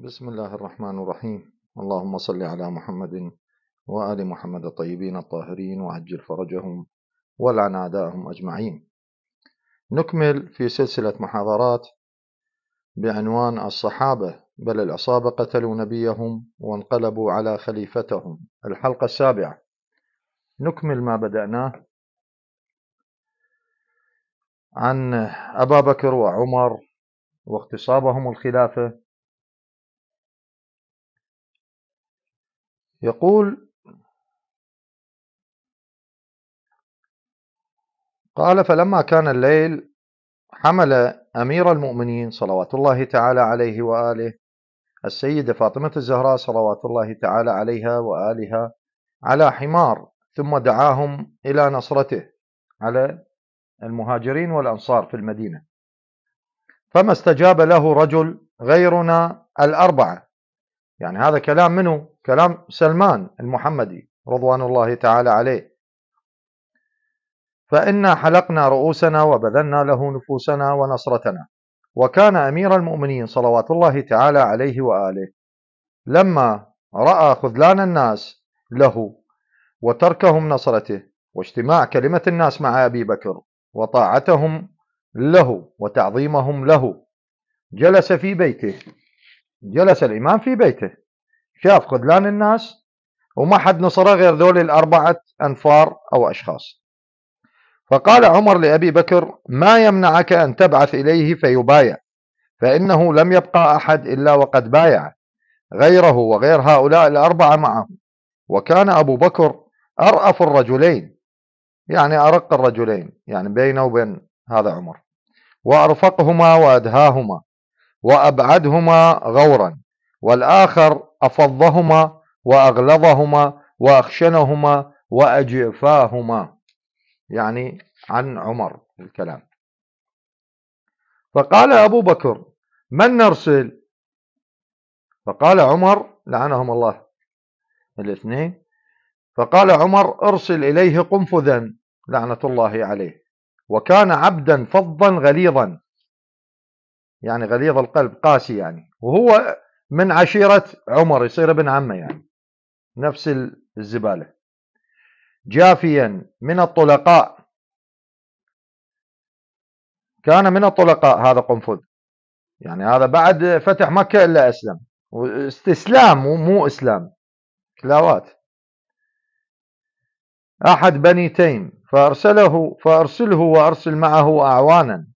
بسم الله الرحمن الرحيم اللهم صل على محمد وآل محمد الطيبين الطاهرين وعجل فرجهم ولعن أعداءهم أجمعين نكمل في سلسلة محاضرات بعنوان الصحابة بل العصابة قتلوا نبيهم وانقلبوا على خليفتهم الحلقة السابعة نكمل ما بدأناه عن أبا بكر وعمر واغتصابهم الخلافة يقول قال فلما كان الليل حمل أمير المؤمنين صلوات الله تعالى عليه وآله السيدة فاطمة الزهراء صلوات الله تعالى عليها وآلها على حمار ثم دعاهم إلى نصرته على المهاجرين والأنصار في المدينة فما استجاب له رجل غيرنا الأربعة يعني هذا كلام منه كلام سلمان المحمدي رضوان الله تعالى عليه فإنا حلقنا رؤوسنا وبذلنا له نفوسنا ونصرتنا وكان أمير المؤمنين صلوات الله تعالى عليه وآله لما رأى خذلان الناس له وتركهم نصرته واجتماع كلمة الناس مع أبي بكر وطاعتهم له وتعظيمهم له جلس في بيته جلس الإمام في بيته شاف خذلان الناس وما حد نصره غير ذول الأربعة أنفار أو أشخاص فقال عمر لأبي بكر ما يمنعك أن تبعث إليه فيبايع فإنه لم يبقى أحد إلا وقد بايع غيره وغير هؤلاء الأربعة معه وكان أبو بكر أرأف الرجلين يعني أرق الرجلين يعني بينه وبين هذا عمر وأرفقهما وأدهاهما وأبعدهما غورا والآخر أفضهما وأغلظهما وأخشنهما وأجفاهما يعني عن عمر الكلام فقال أبو بكر من نرسل فقال عمر لعنهم الله الاثنين فقال عمر ارسل إليه قنفذا لعنة الله عليه وكان عبدا فظا غليظا يعني غليظ القلب قاسي يعني وهو من عشيرة عمر يصير ابن عمه يعني نفس الزبالة جافيا من الطلقاء كان من الطلقاء هذا قنفذ يعني هذا بعد فتح مكة إلا أسلم استسلام مو إسلام كلاوات أحد بني تيم فأرسله فأرسله وأرسل معه أعوانا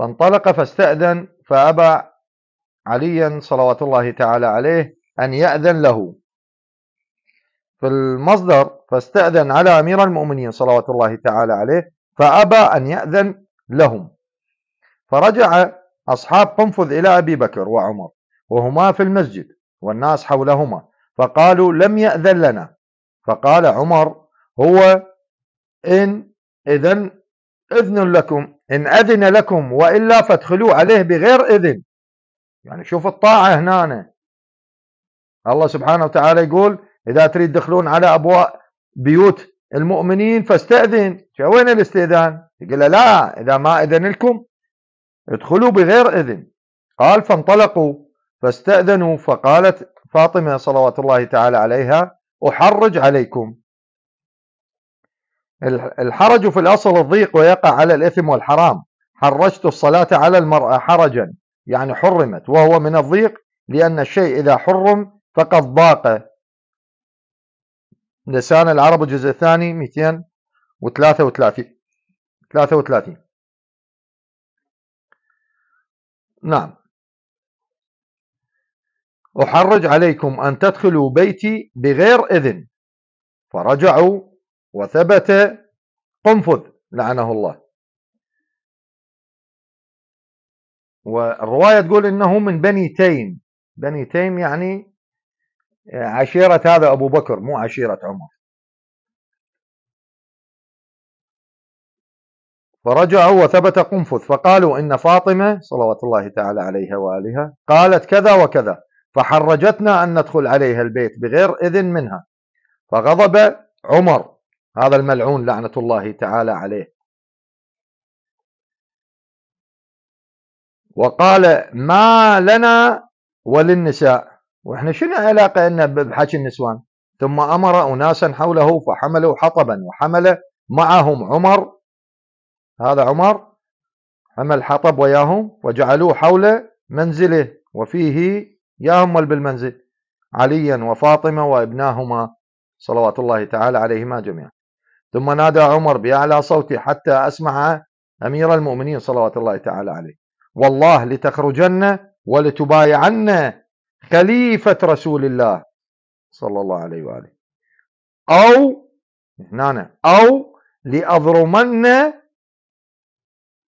فانطلق فاستأذن فأبى عليا صلوات الله تعالى عليه أن يأذن له في المصدر فاستأذن على أمير المؤمنين صلوات الله تعالى عليه فأبى أن يأذن لهم فرجع أصحاب قنفذ إلى أبي بكر وعمر وهما في المسجد والناس حولهما فقالوا لم يأذن لنا فقال عمر هو إن إذن إذن لكم إن أذن لكم وإلا فادخلوا عليه بغير إذن يعني شوف الطاعة هنا الله سبحانه وتعالى يقول إذا تريد تدخلون على أبواب بيوت المؤمنين فاستأذن وين الاستئذان يقول لا إذا ما أذن لكم ادخلوا بغير إذن قال فانطلقوا فاستأذنوا فقالت فاطمة صلوات الله تعالى عليها أحرج عليكم الحرج في الأصل الضيق ويقع على الإثم والحرام حرجت الصلاة على المرأة حرجا يعني حرمت وهو من الضيق لأن الشيء إذا حرم فقد ضاق لسان العرب الجزء الثاني 233 33 نعم أحرج عليكم أن تدخلوا بيتي بغير إذن فرجعوا وثبت قنفذ لعنه الله والرواية تقول إنه من بني تيم بني تيم يعني عشيرة هذا أبو بكر مو عشيرة عمر فرجعوا وثبت قنفذ فقالوا إن فاطمة صلوات الله تعالى عليها وآلها قالت كذا وكذا فحرجتنا أن ندخل عليها البيت بغير إذن منها فغضب عمر هذا الملعون لعنة الله تعالى عليه وقال ما لنا وللنساء واحنا شنو علاقة لنا بحكي النسوان ثم أمر أناسا حوله فحملوا حطبا وحمل معهم عمر هذا عمر حمل حطب وياهم وجعلوه حول منزله وفيه ياهم بالمنزل عليا وفاطمة وابناهما صلوات الله تعالى عليهما جميعا ثم نادى عمر بأعلى صوته حتى أسمع أمير المؤمنين صلوات الله تعالى عليه والله لتخرجن ولتبايعن خليفة رسول الله صلى الله عليه وآله أو هنا أو لأضرمن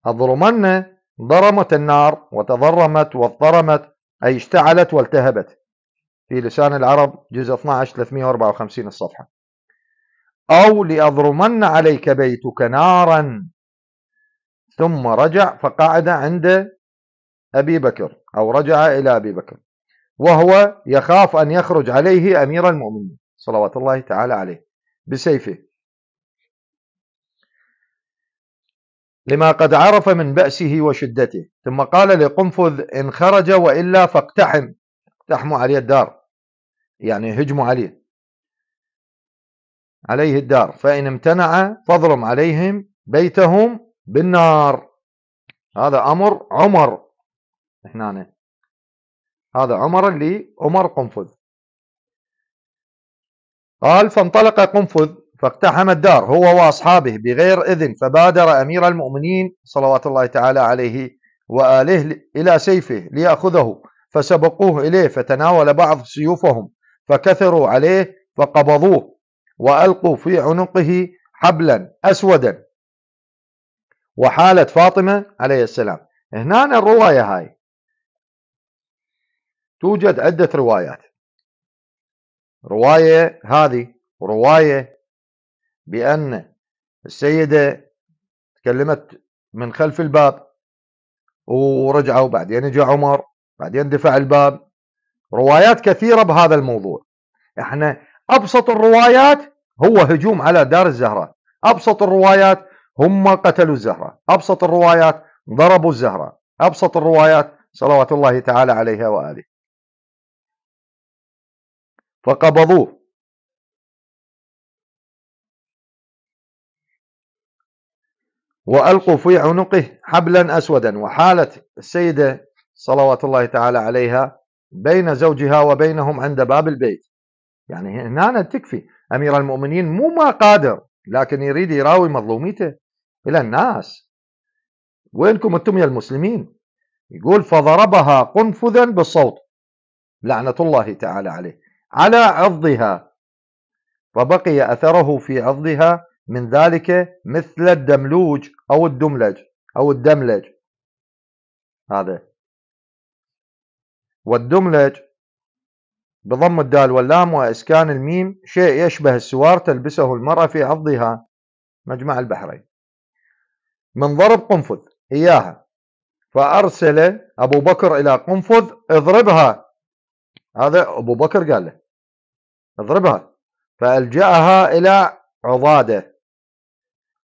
أضرمن ضرمت النار وتضرمت واضطرمت أي اشتعلت والتهبت في لسان العرب جزء 12 354 الصفحة أو لأضرمن عليك بيتك نارا ثم رجع فقعد عند أبي بكر أو رجع إلى أبي بكر وهو يخاف أن يخرج عليه أمير المؤمنين صلوات الله تعالى عليه بسيفه لما قد عرف من بأسه وشدته ثم قال لقنفذ إن خرج وإلا فاقتحم اقتحموا عليه الدار يعني هجموا عليه عليه الدار فإن امتنع فاضرم عليهم بيتهم بالنار هذا أمر عمر هنا هذا عمر اللي عمر قنفذ قال فانطلق قنفذ فاقتحم الدار هو وأصحابه بغير إذن فبادر أمير المؤمنين صلوات الله تعالى عليه وآله إلى سيفه ليأخذه فسبقوه إليه فتناول بعض سيوفهم فكثروا عليه فقبضوه وألقوا في عنقه حبلا أسودا وحالة فاطمة عليه السلام هنا الرواية هاي توجد عدة روايات رواية هذه رواية بأن السيدة تكلمت من خلف الباب ورجعوا بعدين جاء عمر بعدين دفع الباب روايات كثيرة بهذا الموضوع احنا أبسط الروايات هو هجوم على دار الزهراء أبسط الروايات هم قتلوا الزهرة أبسط الروايات ضربوا الزهرة أبسط الروايات صلوات الله تعالى عليها وآله فقبضوه وألقوا في عنقه حبلا أسودا وحالت السيدة صلوات الله تعالى عليها بين زوجها وبينهم عند باب البيت يعني هنا تكفي أمير المؤمنين مو ما قادر لكن يريد يراوي مظلوميته إلى الناس وينكم أنتم يا المسلمين يقول فضربها قنفذا بالصوت لعنة الله تعالى عليه على عضها فبقي أثره في عضها من ذلك مثل الدملوج أو الدملج أو الدملج هذا والدملج بضم الدال واللام وإسكان الميم شيء يشبه السوار تلبسه المرأة في عضها مجمع البحرين من ضرب قنفذ إياها فأرسل أبو بكر إلى قنفذ اضربها هذا أبو بكر قال له اضربها فألجأها إلى عضادة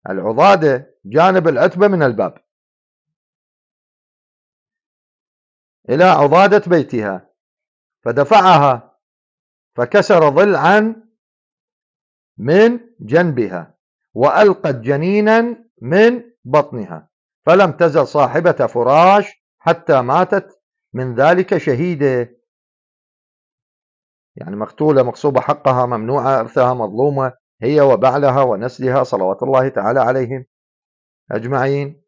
العضادة جانب العتبة من الباب إلى عضادة بيتها فدفعها فكسر ضلعا من جنبها وألقت جنينا من بطنها فلم تزل صاحبة فراش حتى ماتت من ذلك شهيدة يعني مقتولة مغصوبة حقها ممنوعة إرثها مظلومة هي وبعلها ونسلها صلوات الله تعالى عليهم أجمعين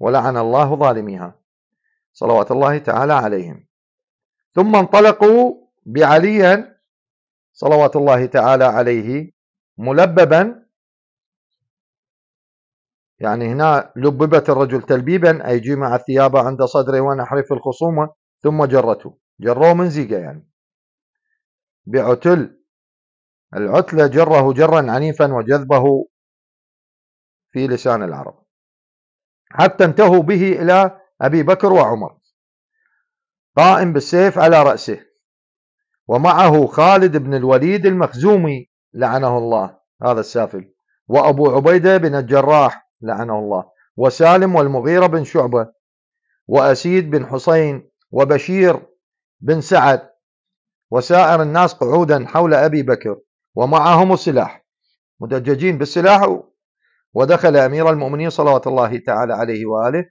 ولعن الله ظالميها صلوات الله تعالى عليهم ثم انطلقوا بعليا صلوات الله تعالى عليه ملببا يعني هنا لببت الرجل تلبيبا أي جمع الثياب عند صدره ونحرف الخصومة ثم جرته جروه من زيقة يعني بعتل العتلة جره جرا عنيفا وجذبه في لسان العرب حتى انتهوا به إلى أبي بكر وعمر قائم بالسيف على رأسه ومعه خالد بن الوليد المخزومي لعنه الله هذا السافل وأبو عبيدة بن الجراح لعنه الله وسالم والمغيرة بن شعبة وأسيد بن حسين وبشير بن سعد وسائر الناس قعودا حول أبي بكر ومعهم السلاح مدججين بالسلاح ودخل أمير المؤمنين صلوات الله تعالى عليه وآله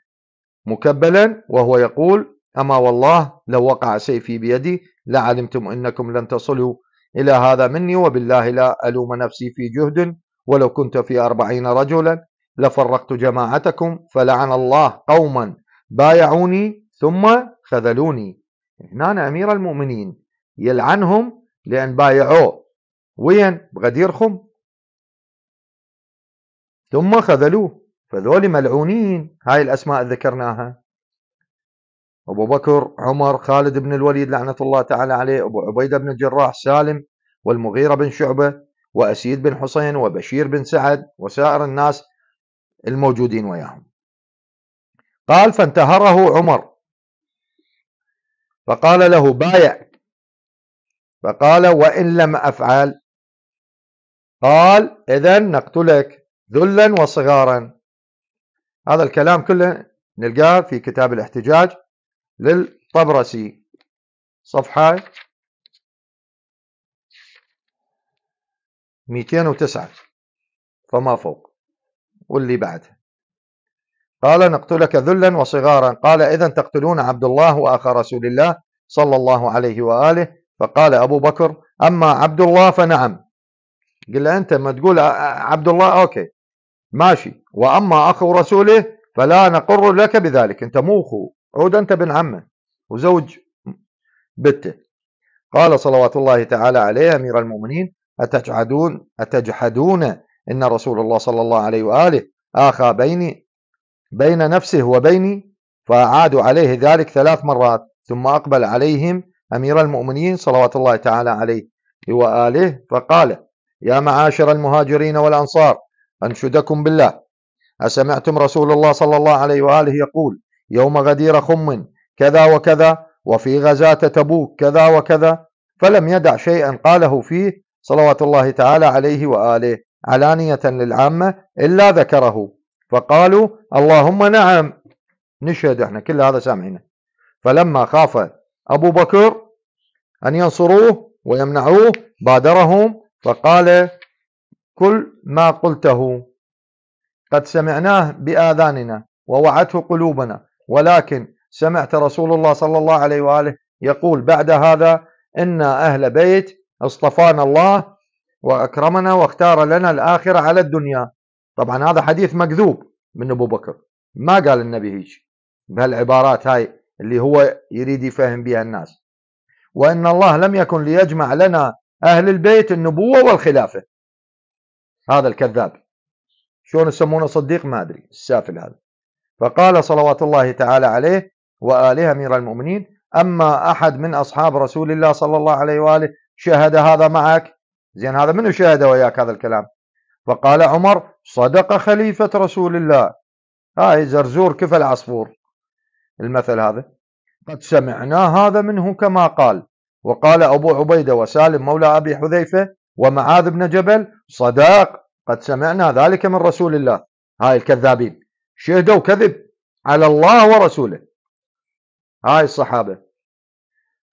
مكبلا وهو يقول أما والله لو وقع سيفي بيدي لعلمتم أنكم لن تصلوا إلى هذا مني وبالله لا ألوم نفسي في جهد ولو كنت في أربعين رجلا لفرقت جماعتكم فلعن الله قوما بايعوني ثم خذلوني هنا أمير المؤمنين يلعنهم لأن بايعوه وين بغدير خم ثم خذلوه فذول ملعونين هاي الأسماء ذكرناها أبو بكر عمر خالد بن الوليد لعنة الله تعالى عليه أبو عبيدة بن الجراح سالم والمغيرة بن شعبة وأسيد بن حسين وبشير بن سعد وسائر الناس الموجودين وياهم قال فانتهره عمر فقال له بايع فقال وإن لم أفعل قال إذا نقتلك ذلا وصغارا هذا الكلام كله نلقاه في كتاب الاحتجاج للطبرسي صفحة 209 فما فوق واللي بعدها قال نقتلك ذلا وصغارا قال إذا تقتلون عبد الله وأخا رسول الله صلى الله عليه وآله فقال أبو بكر أما عبد الله فنعم قل أنت ما تقول عبد الله أوكي ماشي وأما أخو رسوله فلا نقر لك بذلك أنت مو أخو عود أنت بن عمه وزوج بته قال صلوات الله تعالى عليه أمير المؤمنين أتجحدون أتجحدون إن رسول الله صلى الله عليه وآله آخى بيني بين نفسه وبيني فأعادوا عليه ذلك ثلاث مرات ثم أقبل عليهم أمير المؤمنين صلوات الله تعالى عليه وآله فقال يا معاشر المهاجرين والأنصار أنشدكم بالله أسمعتم رسول الله صلى الله عليه وآله يقول يوم غدير خم كذا وكذا وفي غزاة تبوك كذا وكذا فلم يدع شيئا قاله فيه صلوات الله تعالى عليه وآله علانية للعامة إلا ذكره فقالوا اللهم نعم نشهد احنا كل هذا سامعينه فلما خاف أبو بكر أن ينصروه ويمنعوه بادرهم فقال كل ما قلته قد سمعناه بآذاننا ووعته قلوبنا ولكن سمعت رسول الله صلى الله عليه وآله يقول بعد هذا إنا أهل بيت اصطفانا الله وأكرمنا واختار لنا الآخرة على الدنيا طبعا هذا حديث مكذوب من أبو بكر ما قال النبي هيك بهالعبارات هاي اللي هو يريد يفهم بها الناس وإن الله لم يكن ليجمع لنا أهل البيت النبوة والخلافة هذا الكذاب شلون يسمونه صديق ما أدري السافل هذا فقال صلوات الله تعالى عليه وآله أمير المؤمنين أما أحد من أصحاب رسول الله صلى الله عليه وآله شهد هذا معك زين هذا منو شهد وياك هذا الكلام فقال عمر صدق خليفة رسول الله هاي زرزور كفى العصفور المثل هذا قد سمعنا هذا منه كما قال وقال أبو عبيدة وسالم مولى أبي حذيفة ومعاذ بن جبل صداق قد سمعنا ذلك من رسول الله هاي الكذابين شهدوا كذب على الله ورسوله هاي الصحابة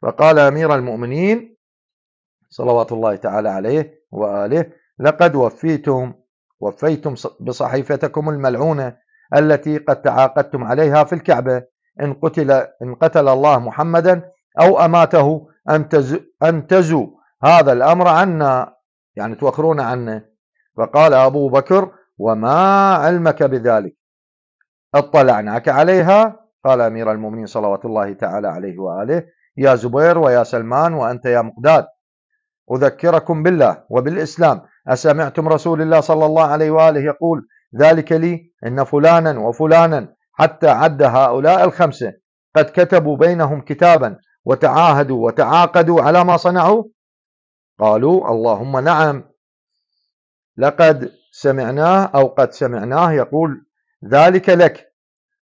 فقال أمير المؤمنين صلوات الله تعالى عليه وآله لقد وفيتم وفيتم بصحيفتكم الملعونة التي قد تعاقدتم عليها في الكعبة إن قتل, إن قتل الله محمدا أو أماته أنتزوا هذا الأمر عنا يعني توخرون عنا فقال أبو بكر وما علمك بذلك اطلعناك عليها قال أمير المؤمنين صلوات الله تعالى عليه وآله يا زبير ويا سلمان وأنت يا مقداد أذكركم بالله وبالإسلام أسمعتم رسول الله صلى الله عليه وآله يقول ذلك لي إن فلانا وفلانا حتى عد هؤلاء الخمسة قد كتبوا بينهم كتابا وتعاهدوا وتعاقدوا على ما صنعوا قالوا اللهم نعم لقد سمعناه أو قد سمعناه يقول ذلك لك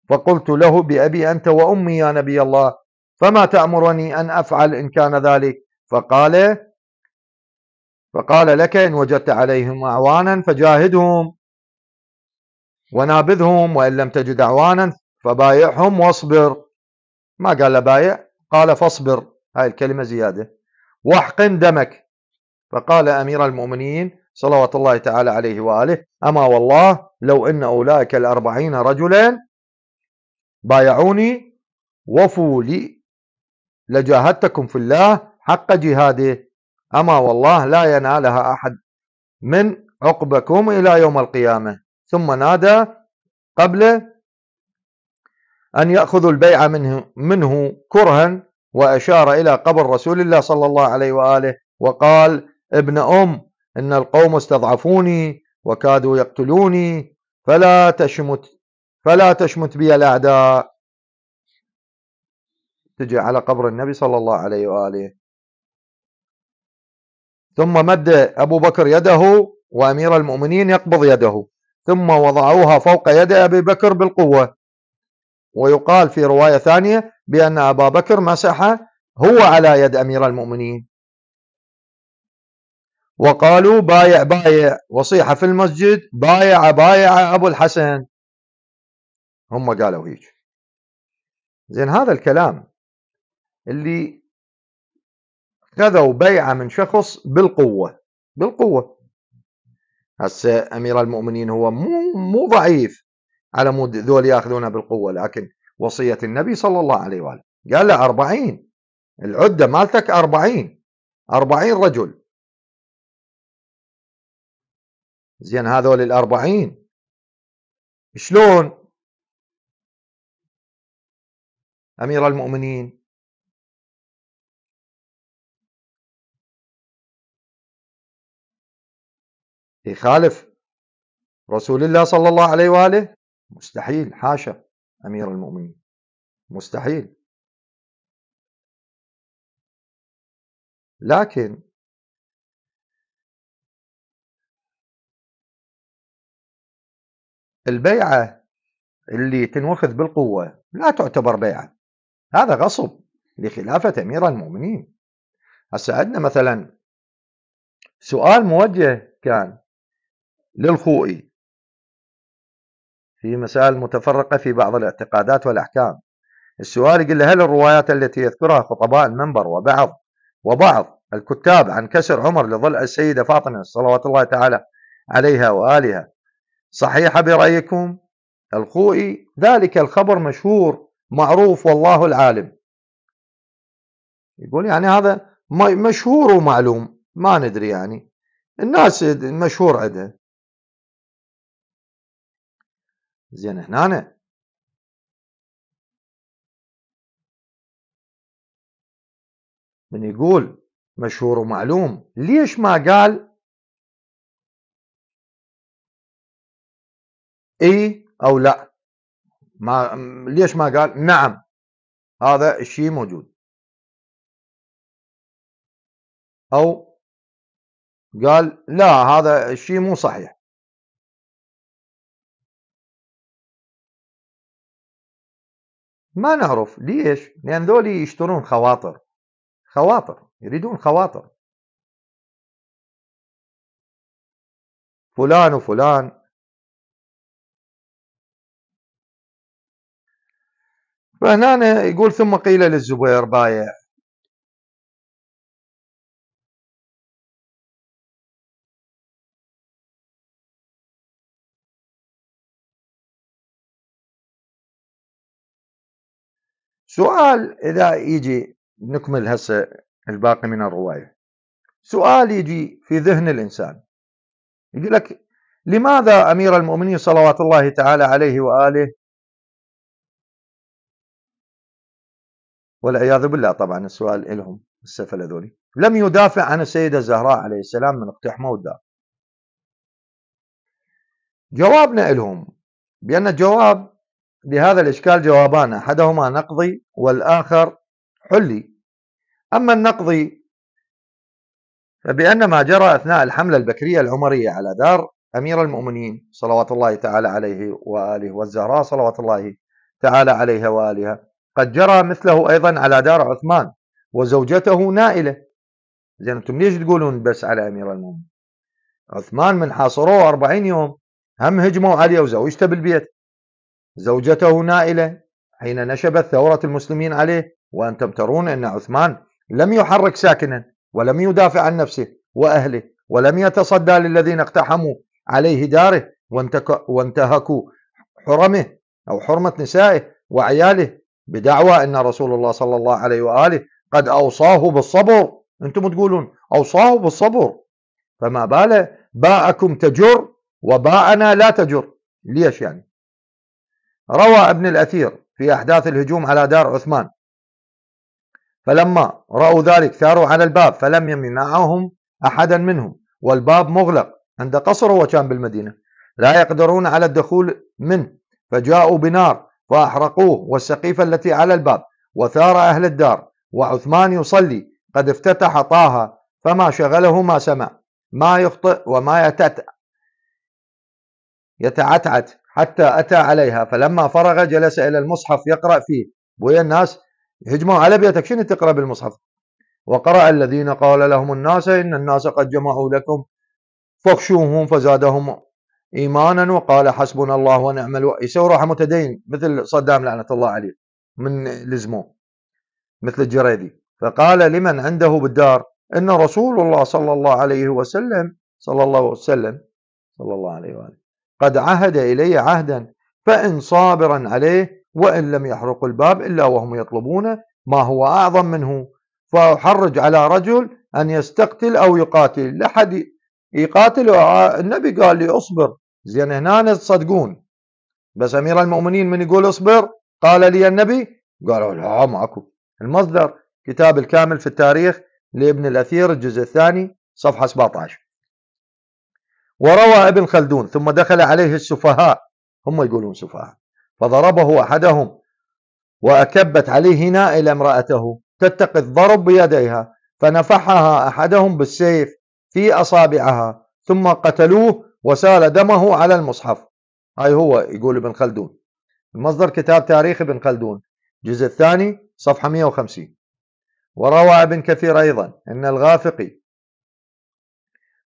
فقلت له بأبي أنت وأمي يا نبي الله فما تأمرني أن أفعل إن كان ذلك فقال فقال لك إن وجدت عليهم أعوانا فجاهدهم ونابذهم وإن لم تجد أعوانا فبايعهم واصبر ما قال بايع قال فاصبر هاي الكلمة زيادة واحقن دمك فقال أمير المؤمنين صلوات الله تعالى عليه وآله أما والله لو أن أولئك الأربعين رجلا بايعوني وفوا لي لجاهدتكم في الله حق جهاده أما والله لا ينالها أحد من عقبكم إلى يوم القيامة ثم نادى قبل أن يأخذوا البيعة منه, منه كرها وأشار إلى قبر رسول الله صلى الله عليه وآله وقال ابن أم إن القوم استضعفوني وكادوا يقتلوني فلا تشمت فلا تشمت بي الأعداء تجي على قبر النبي صلى الله عليه وآله ثم مد أبو بكر يده وأمير المؤمنين يقبض يده ثم وضعوها فوق يد أبي بكر بالقوة ويقال في رواية ثانية بأن أبا بكر مسح هو على يد أمير المؤمنين وقالوا بايع بايع وصيحة في المسجد بايع بايع أبو الحسن هم قالوا هيك زين هذا الكلام اللي خذوا بيعة من شخص بالقوة بالقوة هسه أمير المؤمنين هو مو مو ضعيف على مود ذول ياخذونه بالقوة لكن وصية النبي صلى الله عليه وآله قال له أربعين العدة مالتك أربعين أربعين رجل زين هذول الأربعين شلون أمير المؤمنين يخالف رسول الله صلى الله عليه وآله مستحيل حاشا أمير المؤمنين مستحيل لكن البيعة اللي تنوخذ بالقوة لا تعتبر بيعة هذا غصب لخلافة أمير المؤمنين هسه مثلا سؤال موجه كان للخوئي في مسائل متفرقة في بعض الاعتقادات والأحكام السؤال يقول له هل الروايات التي يذكرها خطباء المنبر وبعض وبعض الكتاب عن كسر عمر لضلع السيدة فاطمة صلوات الله تعالى عليها وآلها صحيحة برأيكم الخوئي ذلك الخبر مشهور معروف والله العالم يقول يعني هذا مشهور ومعلوم ما ندري يعني الناس مشهور عندها زين هنا أنا. من يقول مشهور ومعلوم ليش ما قال اي او لا ما ليش ما قال نعم هذا الشيء موجود او قال لا هذا الشيء مو صحيح ما نعرف ليش لان ذولي يشترون خواطر خواطر يريدون خواطر فلان وفلان فهنا يقول ثم قيل للزبير بايع سؤال إذا يجي نكمل هسه الباقي من الرواية سؤال يجي في ذهن الإنسان يقول لك لماذا أمير المؤمنين صلوات الله تعالى عليه وآله والعياذ بالله طبعا السؤال لهم السفل هذولي لم يدافع عن السيدة الزهراء عليه السلام من اقتحموا الدار جوابنا لهم بأن الجواب لهذا الإشكال جوابان أحدهما نقضي والآخر حلي أما النقضي فبأن ما جرى أثناء الحملة البكرية العمرية على دار أمير المؤمنين صلوات الله تعالى عليه وآله والزهراء صلوات الله تعالى عليها وآلها قد جرى مثله أيضا على دار عثمان وزوجته نائلة زين أنتم ليش تقولون بس على أمير المؤمنين عثمان من حاصروه 40 يوم هم هجموا عليه وزوجته بالبيت زوجته نائلة حين نشبت ثورة المسلمين عليه وأنتم ترون أن عثمان لم يحرك ساكنا ولم يدافع عن نفسه وأهله ولم يتصدى للذين اقتحموا عليه داره وانتهكوا حرمه أو حرمة نسائه وعياله بدعوى أن رسول الله صلى الله عليه وآله قد أوصاه بالصبر أنتم تقولون أوصاه بالصبر فما باله باعكم تجر وباعنا لا تجر ليش يعني روى ابن الأثير في أحداث الهجوم على دار عثمان فلما رأوا ذلك ثاروا على الباب فلم يمنعهم أحدا منهم والباب مغلق عند قصره وكان بالمدينة لا يقدرون على الدخول منه فجاءوا بنار فأحرقوه والسقيفة التي على الباب وثار أهل الدار وعثمان يصلي قد افتتح طه فما شغله ما سمع ما يخطئ وما يتت يتعتعت حتى أتى عليها فلما فرغ جلس إلى المصحف يقرأ فيه ويا الناس هجموا على بيتك شنو تقرأ بالمصحف وقرأ الذين قال لهم الناس إن الناس قد جمعوا لكم فاخشوهم فزادهم إيمانا وقال حسبنا الله ونعم الوكيل يسوي روحه متدين مثل صدام لعنة الله عليه من لزموه مثل الجريدي فقال لمن عنده بالدار إن رسول الله صلى الله عليه وسلم صلى الله عليه وسلم صلى الله عليه وآله قد عهد إلي عهدا فإن صابرا عليه وإن لم يحرق الباب إلا وهم يطلبون ما هو أعظم منه فأحرج على رجل أن يستقتل أو يقاتل لحد يقاتلوا آه، النبي قال لي اصبر زين هنا تصدقون بس امير المؤمنين من يقول اصبر قال لي النبي قالوا لا ماكو المصدر كتاب الكامل في التاريخ لابن الاثير الجزء الثاني صفحه 17 وروى ابن خلدون ثم دخل عليه السفهاء هم يقولون سفهاء فضربه احدهم واكبت عليه نائله امراته تتقي الضرب بيديها فنفحها احدهم بالسيف في أصابعها ثم قتلوه وسال دمه على المصحف هاي هو يقول ابن خلدون المصدر كتاب تاريخ ابن خلدون الجزء الثاني صفحة 150 وروى ابن كثير أيضا أن الغافقي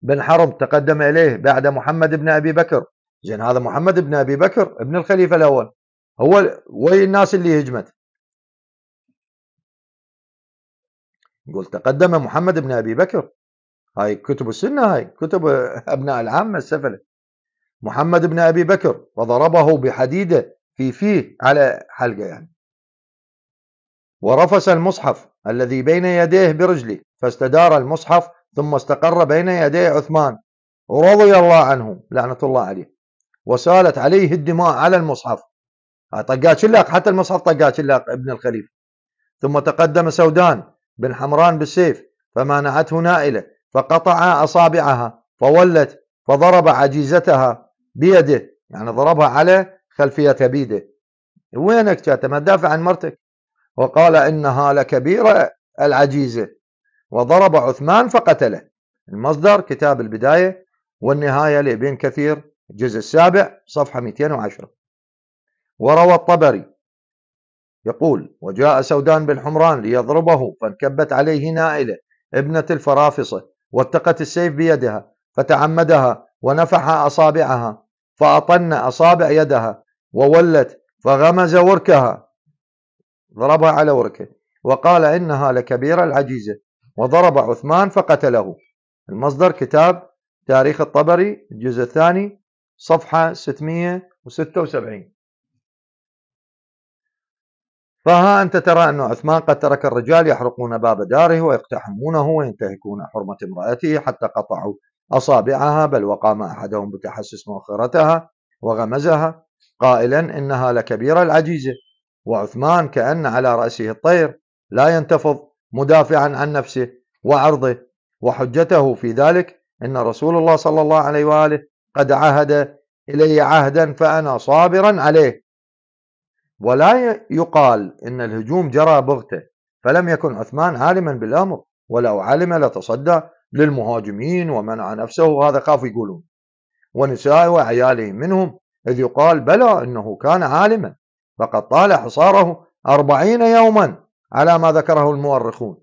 بن حرم تقدم إليه بعد محمد بن أبي بكر زين هذا محمد بن أبي بكر ابن الخليفة الأول هو وي الناس اللي هجمت يقول تقدم محمد بن أبي بكر هاي كتب السنة هاي كتب أبناء العامة السفلة محمد بن أبي بكر وضربه بحديدة في فيه على حلقة يعني ورفس المصحف الذي بين يديه برجله فاستدار المصحف ثم استقر بين يدي عثمان رضي الله عنه لعنة الله عليه وسالت عليه الدماء على المصحف طقات شلاق حتى المصحف طقات شلاق ابن الخليفة ثم تقدم سودان بن حمران بالسيف فمانعته نائلة فقطع أصابعها فولت فضرب عجيزتها بيده يعني ضربها على خلفية بيده وينك كانت ما تدافع عن مرتك وقال إنها لكبيرة العجيزة وضرب عثمان فقتله المصدر كتاب البداية والنهاية لابن كثير الجزء السابع صفحة 210 وروى الطبري يقول وجاء سودان بن حمران ليضربه فانكبت عليه نائلة ابنة الفرافصة واتقت السيف بيدها فتعمدها ونفح أصابعها فأطن أصابع يدها وولت فغمز وركها ضربها على وركه وقال إنها لكبيرة العجيزة وضرب عثمان فقتله المصدر كتاب تاريخ الطبري الجزء الثاني صفحة 676 فها أنت ترى أن عثمان قد ترك الرجال يحرقون باب داره ويقتحمونه وينتهكون حرمة امرأته حتى قطعوا أصابعها بل وقام أحدهم بتحسس مؤخرتها وغمزها قائلا إنها لكبيرة العجيزة وعثمان كأن على رأسه الطير لا ينتفض مدافعا عن نفسه وعرضه وحجته في ذلك إن رسول الله صلى الله عليه وآله قد عهد إلي عهدا فأنا صابرا عليه ولا يقال إن الهجوم جرى بغتة فلم يكن عثمان عالما بالأمر ولو علم لتصدى للمهاجمين ومنع نفسه هذا خاف يقولون ونسائه وعياله منهم إذ يقال بلى إنه كان عالما فقد طال حصاره أربعين يوما على ما ذكره المؤرخون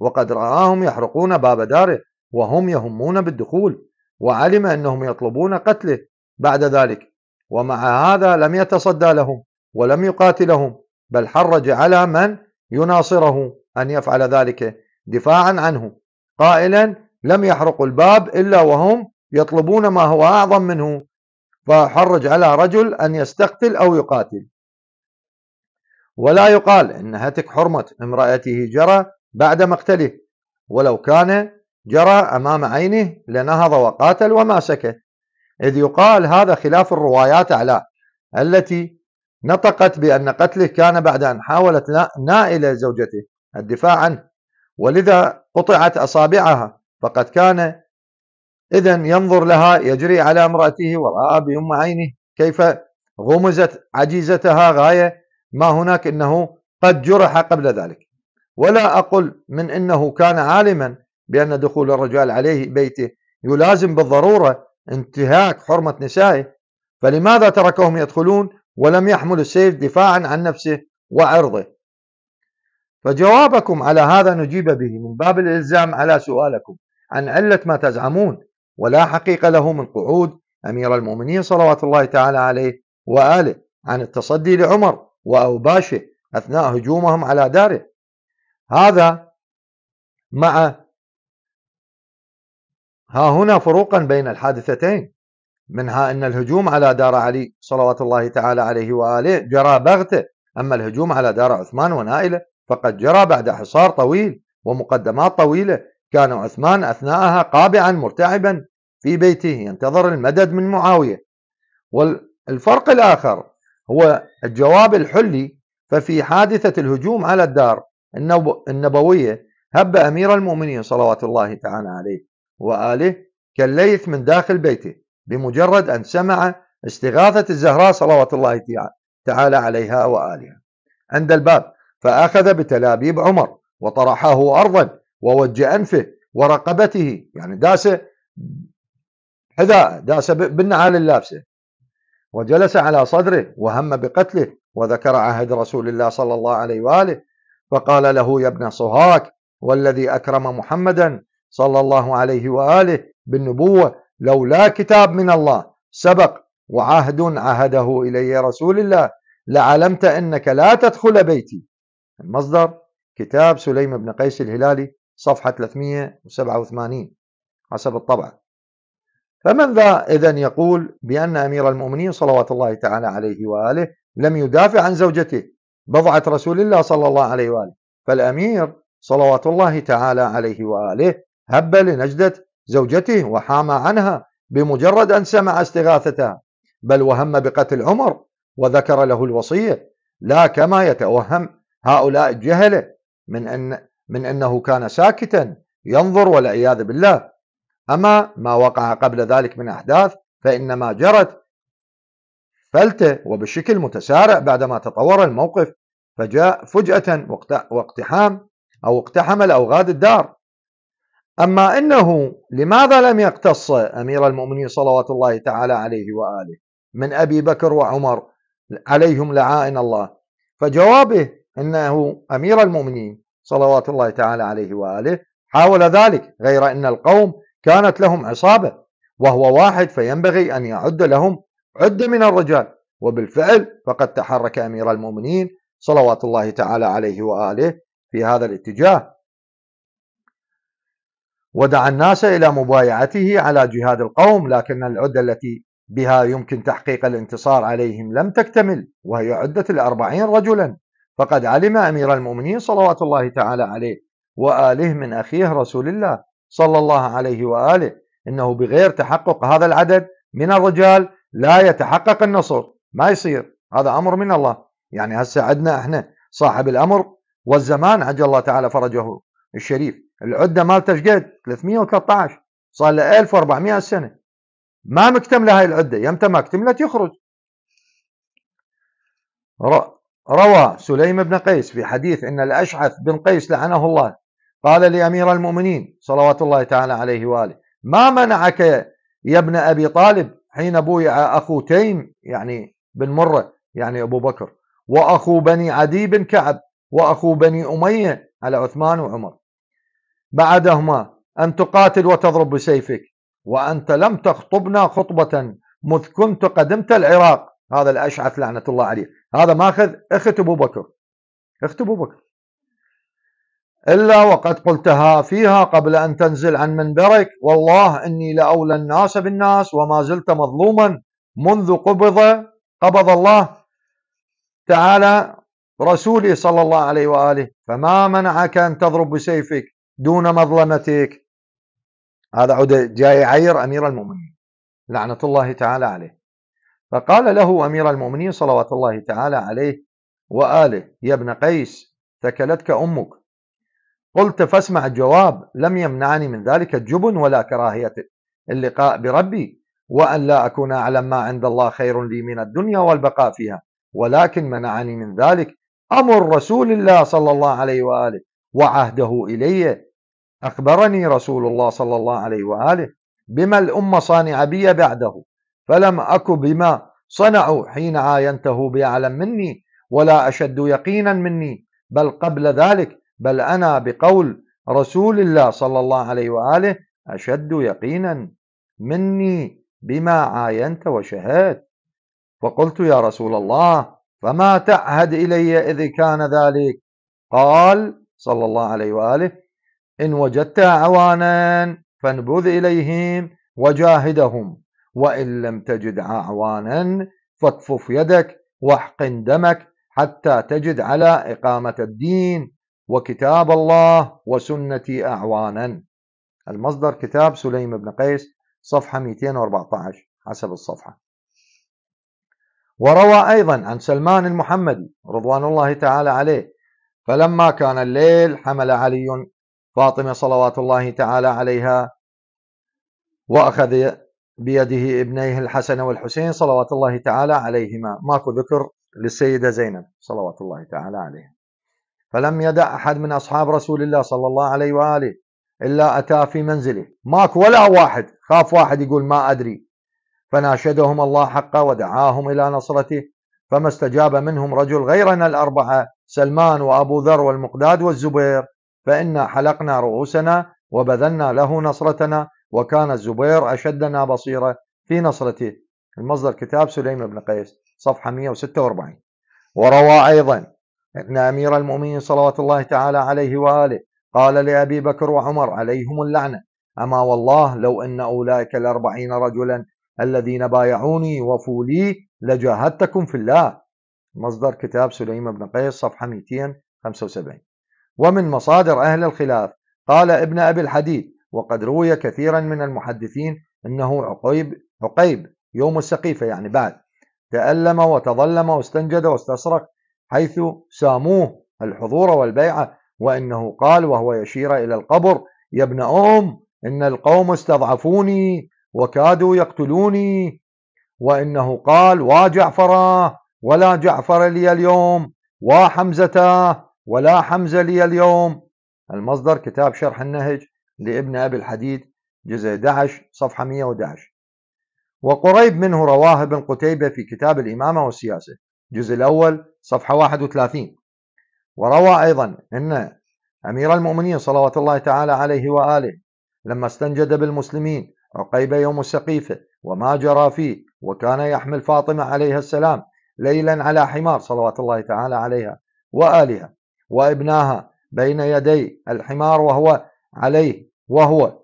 وقد رآهم يحرقون باب داره وهم يهمون بالدخول وعلم أنهم يطلبون قتله بعد ذلك ومع هذا لم يتصدى لهم ولم يقاتلهم بل حرج على من يناصره أن يفعل ذلك دفاعا عنه قائلا لم يحرقوا الباب إلا وهم يطلبون ما هو أعظم منه فحرج على رجل أن يستقتل أو يقاتل ولا يقال إن هتك حرمة امرأته جرى بعد مقتله ولو كان جرى أمام عينه لنهض وقاتل وما سكت إذ يقال هذا خلاف الروايات على التي نطقت بأن قتله كان بعد أن حاولت نائلة زوجته الدفاع عنه ولذا قطعت أصابعها فقد كان إذا ينظر لها يجري على امرأته ورأى بأم عينه كيف غمزت عجيزتها غاية ما هناك أنه قد جرح قبل ذلك ولا أقل من أنه كان عالما بأن دخول الرجال عليه بيته يلازم بالضرورة انتهاك حرمة نسائه فلماذا تركهم يدخلون ولم يحمل السيف دفاعا عن نفسه وعرضه فجوابكم على هذا نجيب به من باب الإلزام على سؤالكم عن علة ما تزعمون ولا حقيقة له من قعود أمير المؤمنين صلوات الله تعالى عليه وآله عن التصدي لعمر وأوباشه أثناء هجومهم على داره هذا مع ها هنا فروقا بين الحادثتين منها أن الهجوم على دار علي صلوات الله تعالى عليه وآله جرى بغتة أما الهجوم على دار عثمان ونائلة فقد جرى بعد حصار طويل ومقدمات طويلة كان عثمان أثناءها قابعا مرتعبا في بيته ينتظر المدد من معاوية والفرق الآخر هو الجواب الحلي ففي حادثة الهجوم على الدار النبوية هب أمير المؤمنين صلوات الله تعالى عليه وآله كالليث من داخل بيته بمجرد أن سمع استغاثة الزهراء صلوات الله تعالى عليها وآلها عند الباب فأخذ بتلابيب عمر وطرحه أرضا ووجه أنفه ورقبته يعني داسه حذاء داسه بالنعال اللابسه وجلس على صدره وهم بقتله وذكر عهد رسول الله صلى الله عليه واله فقال له يا ابن صهاك والذي اكرم محمدا صلى الله عليه واله بالنبوه لولا كتاب من الله سبق وعهد عهده إلي رسول الله لعلمت أنك لا تدخل بيتي المصدر كتاب سليم بن قيس الهلالي صفحة 387 حسب الطبع فمن ذا إذن يقول بأن أمير المؤمنين صلوات الله تعالى عليه وآله لم يدافع عن زوجته بضعة رسول الله صلى الله عليه وآله فالأمير صلوات الله تعالى عليه وآله هب لنجدة زوجته وحامى عنها بمجرد أن سمع استغاثتها بل وهم بقتل عمر وذكر له الوصية لا كما يتوهم هؤلاء الجهلة من أن من أنه كان ساكتا ينظر والعياذ بالله أما ما وقع قبل ذلك من أحداث فإنما جرت فلتة وبشكل متسارع بعدما تطور الموقف فجاء فجأة واقتحام أو اقتحم الأوغاد الدار أما أنه لماذا لم يقتص أمير المؤمنين صلوات الله تعالى عليه وآله من أبي بكر وعمر عليهم لعائن الله فجوابه أنه أمير المؤمنين صلوات الله تعالى عليه وآله حاول ذلك غير أن القوم كانت لهم عصابة وهو واحد فينبغي أن يعد لهم عدة من الرجال وبالفعل فقد تحرك أمير المؤمنين صلوات الله تعالى عليه وآله في هذا الاتجاه ودعا الناس إلى مبايعته على جهاد القوم لكن العدة التي بها يمكن تحقيق الانتصار عليهم لم تكتمل وهي عدة الأربعين رجلا فقد علم أمير المؤمنين صلوات الله تعالى عليه وآله من أخيه رسول الله صلى الله عليه وآله أنه بغير تحقق هذا العدد من الرجال لا يتحقق النصر ما يصير هذا أمر من الله يعني هسه عندنا احنا صاحب الأمر والزمان عجل الله تعالى فرجه الشريف العده مالته ايش قد 313 صار له 1400 سنه ما مكتمله هاي العده يمتى ما اكتملت يخرج روى سليم بن قيس في حديث ان الاشعث بن قيس لعنه الله قال لامير المؤمنين صلوات الله تعالى عليه واله ما منعك يا ابن ابي طالب حين بويع اخو تيم يعني بن مره يعني ابو بكر واخو بني عدي بن كعب واخو بني اميه على عثمان وعمر بعدهما أن تقاتل وتضرب بسيفك وأنت لم تخطبنا خطبة مذ كنت قدمت العراق هذا الأشعث لعنة الله عليه هذا ماخذ اخت أبو بكر اخت أبو بكر إلا وقد قلتها فيها قبل أن تنزل عن منبرك والله إني لأولى الناس بالناس وما زلت مظلوما منذ قبض قبض الله تعالى رسوله صلى الله عليه وآله فما منعك أن تضرب بسيفك دون مظلمتك هذا عود جاي يعير أمير المؤمنين لعنة الله تعالى عليه فقال له أمير المؤمنين صلوات الله تعالى عليه وآله يا ابن قيس ثكلتك أمك قلت فاسمع الجواب لم يمنعني من ذلك الجبن ولا كراهية اللقاء بربي وأن لا أكون أعلم ما عند الله خير لي من الدنيا والبقاء فيها ولكن منعني من ذلك أمر رسول الله صلى الله عليه وآله وعهده إلي أخبرني رسول الله صلى الله عليه وآله بما الأمة صانعة بي بعده فلم أك بما صنعوا حين عاينته بأعلم مني ولا أشد يقينا مني بل قبل ذلك بل أنا بقول رسول الله صلى الله عليه وآله أشد يقينا مني بما عاينت وشهدت فقلت يا رسول الله فما تعهد إلي إذ كان ذلك قال صلى الله عليه وآله إن وجدت أعوانا فانبذ إليهم وجاهدهم وإن لم تجد أعوانا فاكفف يدك واحقن دمك حتى تجد على إقامة الدين وكتاب الله وسنتي أعوانا المصدر كتاب سليم بن قيس صفحة 214 حسب الصفحة وروى أيضا عن سلمان المحمدي رضوان الله تعالى عليه فلما كان الليل حمل علي فاطمة صلوات الله تعالى عليها وأخذ بيده ابنيه الحسن والحسين صلوات الله تعالى عليهما ماكو ذكر للسيدة زينب صلوات الله تعالى عليها فلم يدع أحد من أصحاب رسول الله صلى الله عليه وآله إلا أتى في منزله ماكو ولا واحد خاف واحد يقول ما أدري فناشدهم الله حقه ودعاهم إلى نصرته فما استجاب منهم رجل غيرنا الأربعة سلمان وأبو ذر والمقداد والزبير فإنا حلقنا رؤوسنا وبذلنا له نصرتنا وكان الزبير أشدنا بصيرة في نصرته المصدر كتاب سليم بن قيس صفحة 146 وروى أيضا أن أمير المؤمنين صلوات الله تعالى عليه وآله قال لأبي بكر وعمر عليهم اللعنة أما والله لو أن أولئك الأربعين رجلا الذين بايعوني وفوا لي لجاهدتكم في الله مصدر كتاب سليم بن قيس صفحة 275 ومن مصادر أهل الخلاف قال ابن أبي الحديد وقد روي كثيرا من المحدثين أنه عقيب, عقيب يوم السقيفة يعني بعد تألم وتظلم واستنجد واستسرق حيث ساموه الحضور والبيعة وإنه قال وهو يشير إلى القبر يا ابن أم إن القوم استضعفوني وكادوا يقتلوني وإنه قال وا جعفر ولا جعفر لي اليوم وحمزة ولا حمزة لي اليوم المصدر كتاب شرح النهج لابن أبي الحديد جزء 11 صفحة 111 وقريب منه رواه ابن قتيبة في كتاب الإمامة والسياسة جزء الأول صفحة 31 وروى أيضا أن أمير المؤمنين صلوات الله تعالى عليه وآله لما استنجد بالمسلمين عقيب يوم السقيفة وما جرى فيه وكان يحمل فاطمة عليها السلام ليلا على حمار صلوات الله تعالى عليها وآلها وابناها بين يدي الحمار وهو عليه وهو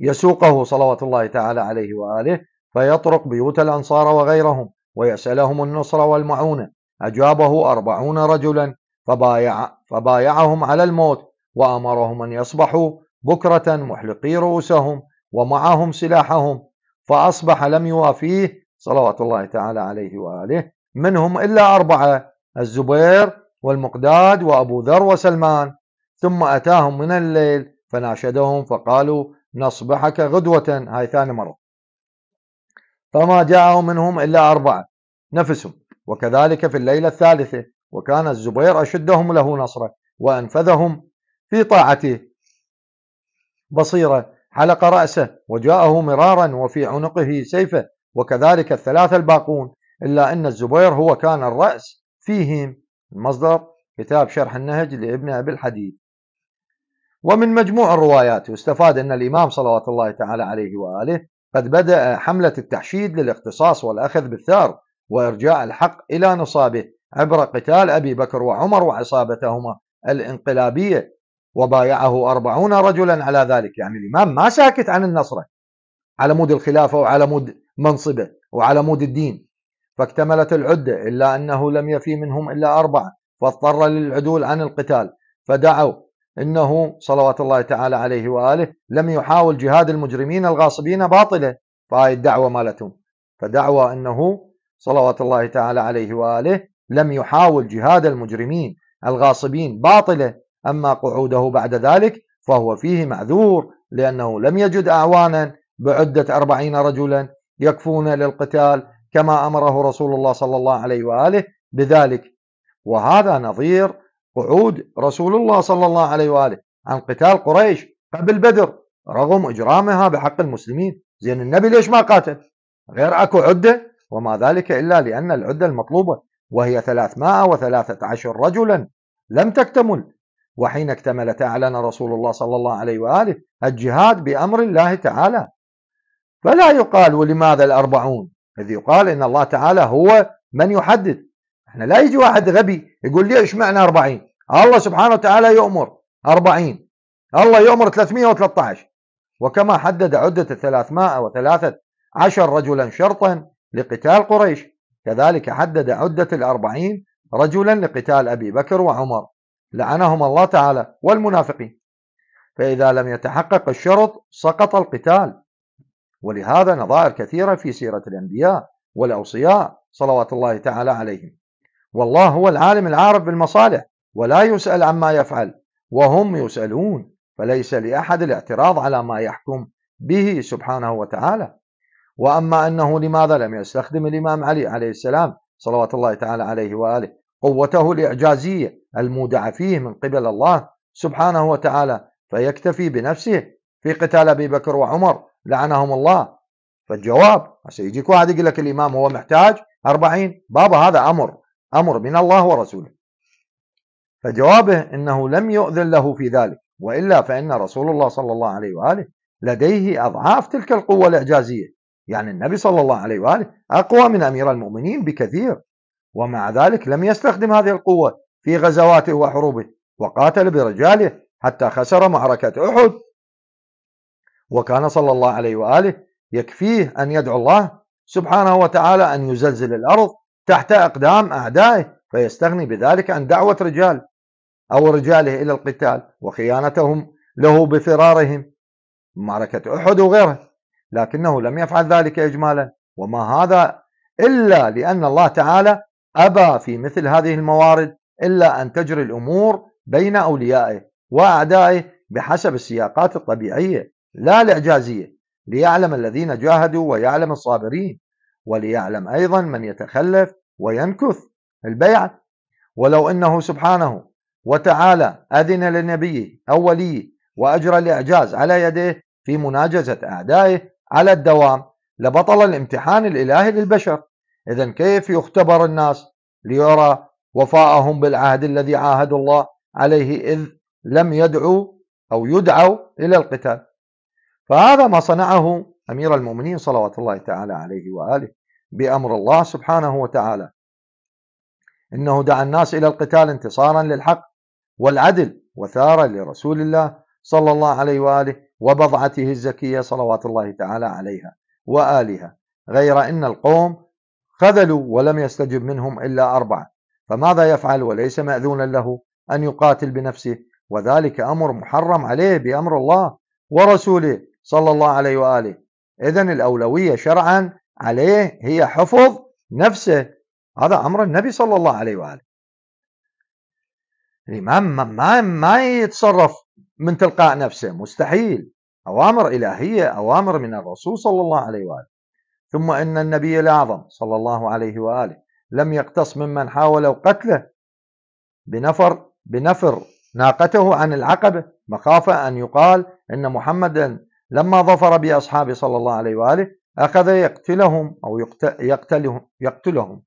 يسوقه صلوات الله تعالى عليه وآله فيطرق بيوت الأنصار وغيرهم ويسألهم النصر والمعونة أجابه أربعون رجلا فبايع فبايعهم على الموت وأمرهم أن يصبحوا بكرة محلقي رؤوسهم ومعهم سلاحهم فأصبح لم يوافيه صلوات الله تعالى عليه وآله منهم إلا أربعة الزبير والمقداد وأبو ذر وسلمان ثم أتاهم من الليل فناشدهم فقالوا نصبحك غدوة هاي ثاني مرة فما جاءهم منهم إلا أربعة نفسهم وكذلك في الليلة الثالثة وكان الزبير أشدهم له نصره وأنفذهم في طاعته بصيرة حلق رأسه وجاءه مرارا وفي عنقه سيفه وكذلك الثلاثة الباقون إلا أن الزبير هو كان الرأس فيهم المصدر كتاب شرح النهج لابن أبي الحديد ومن مجموع الروايات يستفاد أن الإمام صلوات الله تعالى عليه وآله قد بدأ حملة التحشيد للاختصاص والأخذ بالثار وإرجاع الحق إلى نصابه عبر قتال أبي بكر وعمر وعصابتهما الانقلابية وبايعه أربعون رجلا على ذلك يعني الإمام ما ساكت عن النصرة على مود الخلافة وعلى مود منصبه وعلى مود الدين فاكتملت العدة إلا أنه لم يفي منهم إلا أربعة فاضطر للعدول عن القتال فدعوا إنه صلوات الله تعالى عليه وآله لم يحاول جهاد المجرمين الغاصبين باطلة فهي الدعوة مالتهم فدعوى أنه صلوات الله تعالى عليه وآله لم يحاول جهاد المجرمين الغاصبين باطلة أما قعوده بعد ذلك فهو فيه معذور لأنه لم يجد أعوانا بعدة أربعين رجلا يكفون للقتال كما أمره رسول الله صلى الله عليه وآله بذلك وهذا نظير قعود رسول الله صلى الله عليه وآله عن قتال قريش قبل بدر رغم إجرامها بحق المسلمين زين النبي ليش ما قاتل غير أكو عدة وما ذلك إلا لأن العدة المطلوبة وهي 313 رجلا لم تكتمل وحين اكتملت أعلن رسول الله صلى الله عليه وآله الجهاد بأمر الله تعالى فلا يقال ولماذا الأربعون إذ يقال إن الله تعالى هو من يحدد احنا لا يجي واحد غبي يقول لي ايش معنى 40 الله سبحانه وتعالى يؤمر 40 الله يؤمر 313 وكما حدد عدة 313 رجلا شرطا لقتال قريش كذلك حدد عدة الأربعين رجلا لقتال أبي بكر وعمر لعنهم الله تعالى والمنافقين فإذا لم يتحقق الشرط سقط القتال ولهذا نظائر كثيرة في سيرة الأنبياء والأوصياء صلوات الله تعالى عليهم والله هو العالم العارف بالمصالح ولا يسأل عما يفعل وهم يسألون فليس لأحد الاعتراض على ما يحكم به سبحانه وتعالى وأما أنه لماذا لم يستخدم الإمام علي عليه السلام صلوات الله تعالى عليه وآله قوته الإعجازية المودعة فيه من قبل الله سبحانه وتعالى فيكتفي بنفسه في قتال أبي بكر وعمر لعنهم الله فالجواب سيجيك واحد يقول لك الإمام هو محتاج أربعين بابا هذا أمر أمر من الله ورسوله فجوابه أنه لم يؤذن له في ذلك وإلا فإن رسول الله صلى الله عليه وآله لديه أضعاف تلك القوة الإعجازية يعني النبي صلى الله عليه وآله أقوى من أمير المؤمنين بكثير ومع ذلك لم يستخدم هذه القوة في غزواته وحروبه وقاتل برجاله حتى خسر معركة أحد وكان صلى الله عليه وآله يكفيه أن يدعو الله سبحانه وتعالى أن يزلزل الأرض تحت أقدام أعدائه فيستغني بذلك عن دعوة رجال أو رجاله إلى القتال وخيانتهم له بفرارهم معركة أحد وغيرها لكنه لم يفعل ذلك إجمالا وما هذا إلا لأن الله تعالى أبى في مثل هذه الموارد إلا أن تجري الأمور بين أوليائه وأعدائه بحسب السياقات الطبيعية لا الإعجازية ليعلم الذين جاهدوا ويعلم الصابرين وليعلم أيضا من يتخلف وينكث البيعة ولو أنه سبحانه وتعالى أذن للنبي أو وليه وأجرى الإعجاز على يديه في مناجزة أعدائه على الدوام لبطل الامتحان الإلهي للبشر إذا كيف يختبر الناس ليرى وفاءهم بالعهد الذي عاهدوا الله عليه إذ لم يدعوا أو يدعوا إلى القتال فهذا ما صنعه أمير المؤمنين صلوات الله تعالى عليه وآله بأمر الله سبحانه وتعالى إنه دعا الناس إلى القتال انتصارا للحق والعدل وثارا لرسول الله صلى الله عليه وآله وبضعته الزكية صلوات الله تعالى عليها وآلها غير أن القوم خذلوا ولم يستجب منهم إلا أربعة فماذا يفعل وليس مأذونا له أن يقاتل بنفسه وذلك أمر محرم عليه بأمر الله ورسوله صلى الله عليه وآله إذا الأولوية شرعا عليه هي حفظ نفسه هذا أمر النبي صلى الله عليه وآله الإمام ما, ما يتصرف من تلقاء نفسه مستحيل أوامر إلهية أوامر من الرسول صلى الله عليه وآله ثم إن النبي الأعظم صلى الله عليه وآله لم يقتص ممن حاولوا قتله بنفر بنفر ناقته عن العقبة مخافة أن يقال إن محمدا لما ظفر بأصحابه صلى الله عليه وآله أخذ يقتلهم أو يقتلهم, يقتلهم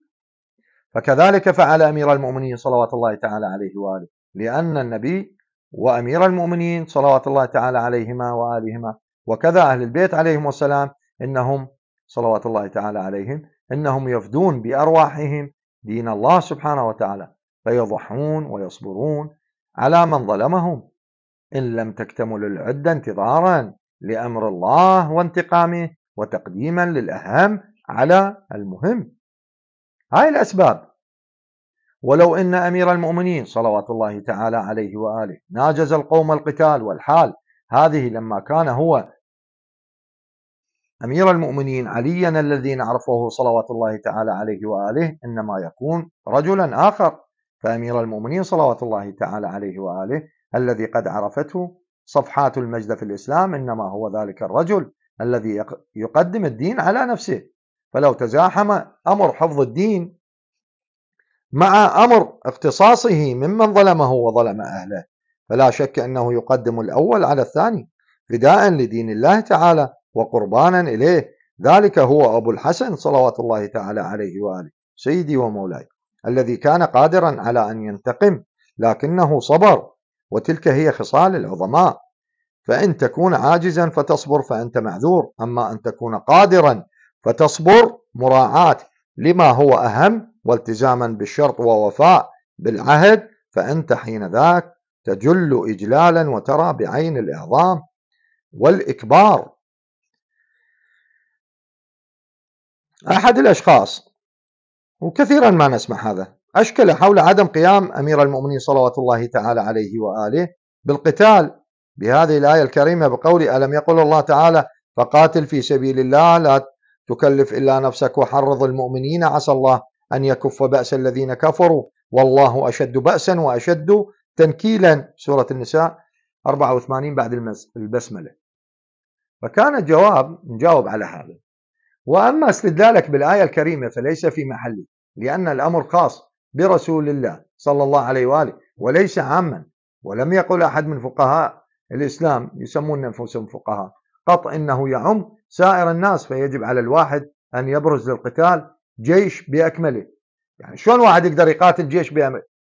فكذلك فعل أمير المؤمنين صلوات الله تعالى عليه وآله لأن النبي وأمير المؤمنين صلوات الله تعالى عليهما وآلهما وكذا أهل البيت عليهم السلام إنهم صلوات الله تعالى عليهم انهم يفدون بارواحهم دين الله سبحانه وتعالى فيضحون ويصبرون على من ظلمهم ان لم تكتمل العده انتظارا لامر الله وانتقامه وتقديما للاهم على المهم. هاي الاسباب ولو ان امير المؤمنين صلوات الله تعالى عليه واله ناجز القوم القتال والحال هذه لما كان هو أمير المؤمنين عليا الذي نعرفه صلوات الله تعالى عليه وآله إنما يكون رجلا آخر فأمير المؤمنين صلوات الله تعالى عليه وآله الذي قد عرفته صفحات المجد في الإسلام إنما هو ذلك الرجل الذي يقدم الدين على نفسه فلو تزاحم أمر حفظ الدين مع أمر اختصاصه ممن ظلمه وظلم أهله فلا شك أنه يقدم الأول على الثاني فداء لدين الله تعالى وقربانا إليه ذلك هو أبو الحسن صلوات الله تعالى عليه وآله سيدي ومولاي الذي كان قادرا على أن ينتقم لكنه صبر وتلك هي خصال العظماء فإن تكون عاجزا فتصبر فأنت معذور أما أن تكون قادرا فتصبر مراعاة لما هو أهم والتزاما بالشرط ووفاء بالعهد فأنت حين ذاك تجل إجلالا وترى بعين الإعظام والإكبار أحد الأشخاص وكثيرا ما نسمع هذا أشكل حول عدم قيام أمير المؤمنين صلوات الله تعالى عليه وآله بالقتال بهذه الآية الكريمة بقول ألم يقل الله تعالى فقاتل في سبيل الله لا تكلف إلا نفسك وحرض المؤمنين عسى الله أن يكف بأس الذين كفروا والله أشد بأسا وأشد تنكيلا سورة النساء 84 بعد البسملة فكان الجواب نجاوب على هذا وأما استدلالك بالآية الكريمة فليس في محله لأن الأمر خاص برسول الله صلى الله عليه وآله وليس عاما ولم يقل أحد من فقهاء الإسلام يسمون أنفسهم فقهاء قط إنه يعم سائر الناس فيجب على الواحد أن يبرز للقتال جيش بأكمله يعني شلون واحد يقدر يقاتل جيش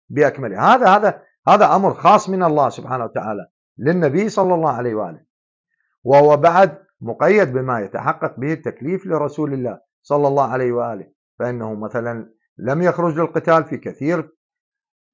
بأكمله هذا هذا هذا أمر خاص من الله سبحانه وتعالى للنبي صلى الله عليه وآله وهو بعد مقيد بما يتحقق به التكليف لرسول الله صلى الله عليه واله فانه مثلا لم يخرج للقتال في كثير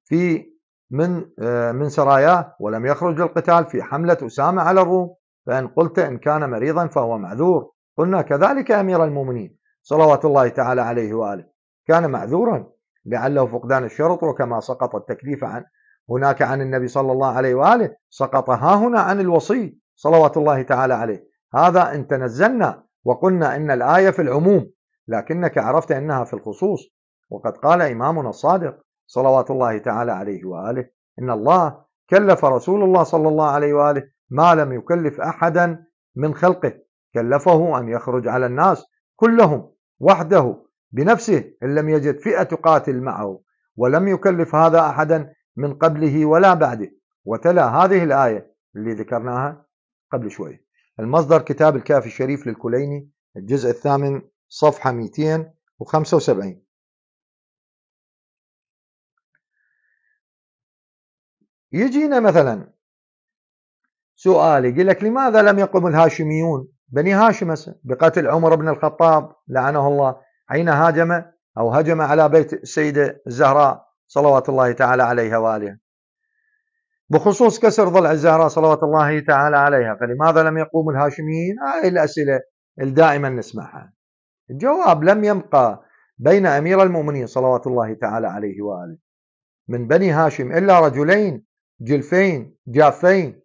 في من آه، من سراياه ولم يخرج للقتال في حمله اسامه على الروم فان قلت ان كان مريضا فهو معذور قلنا كذلك امير المؤمنين صلوات الله تعالى عليه واله كان معذورا لعله فقدان الشرط وكما سقط التكليف عن هناك عن النبي صلى الله عليه واله سقط ها هنا عن الوصي صلوات الله تعالى عليه هذا إن تنزلنا وقلنا إن الآية في العموم لكنك عرفت أنها في الخصوص وقد قال إمامنا الصادق صلوات الله تعالى عليه وآله إن الله كلف رسول الله صلى الله عليه وآله ما لم يكلف أحدا من خلقه كلفه أن يخرج على الناس كلهم وحده بنفسه إن لم يجد فئة تقاتل معه ولم يكلف هذا أحدا من قبله ولا بعده وتلا هذه الآية اللي ذكرناها قبل شوي المصدر كتاب الكافي الشريف للكليني الجزء الثامن صفحة 275 يجينا مثلا سؤال يقول لك لماذا لم يقم الهاشميون بني هاشم بقتل عمر بن الخطاب لعنه الله حين هاجم أو هجم على بيت السيدة الزهراء صلوات الله تعالى عليها وآلها بخصوص كسر ضلع الزهراء صلوات الله تعالى عليها فلماذا لم يقوم الهاشميين هذه آه، الأسئلة الدائما نسمعها الجواب لم يبقى بين أمير المؤمنين صلوات الله تعالى عليه وآله من بني هاشم إلا رجلين جلفين جافين